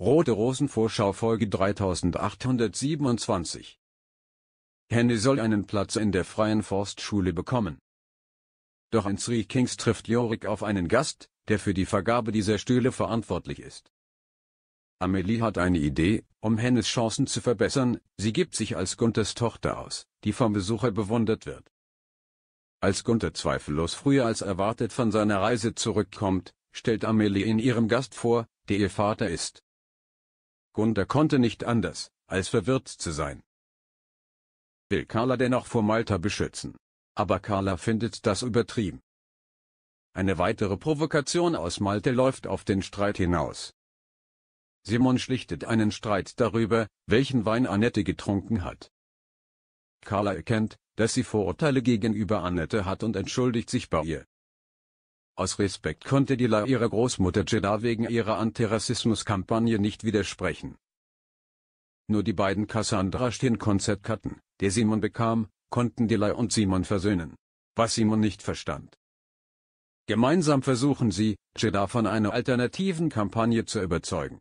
Rote Rosenvorschau Folge 3827 Henny soll einen Platz in der Freien Forstschule bekommen. Doch Enzri Kings trifft Jorik auf einen Gast, der für die Vergabe dieser Stühle verantwortlich ist. Amelie hat eine Idee, um Hennes Chancen zu verbessern, sie gibt sich als Gunthers Tochter aus, die vom Besucher bewundert wird. Als Gunther zweifellos früher als erwartet von seiner Reise zurückkommt, stellt Amelie in ihrem Gast vor, der ihr Vater ist. Gunder konnte nicht anders, als verwirrt zu sein. Will Carla dennoch vor Malta beschützen. Aber Carla findet das übertrieben. Eine weitere Provokation aus Malta läuft auf den Streit hinaus. Simon schlichtet einen Streit darüber, welchen Wein Annette getrunken hat. Carla erkennt, dass sie Vorurteile gegenüber Annette hat und entschuldigt sich bei ihr. Aus Respekt konnte Dila ihrer Großmutter Jeddah wegen ihrer Antirassismus-Kampagne nicht widersprechen. Nur die beiden Cassandra Stien-Konzertkarten, die Simon bekam, konnten Dila und Simon versöhnen. Was Simon nicht verstand. Gemeinsam versuchen sie, Jeddah von einer alternativen Kampagne zu überzeugen.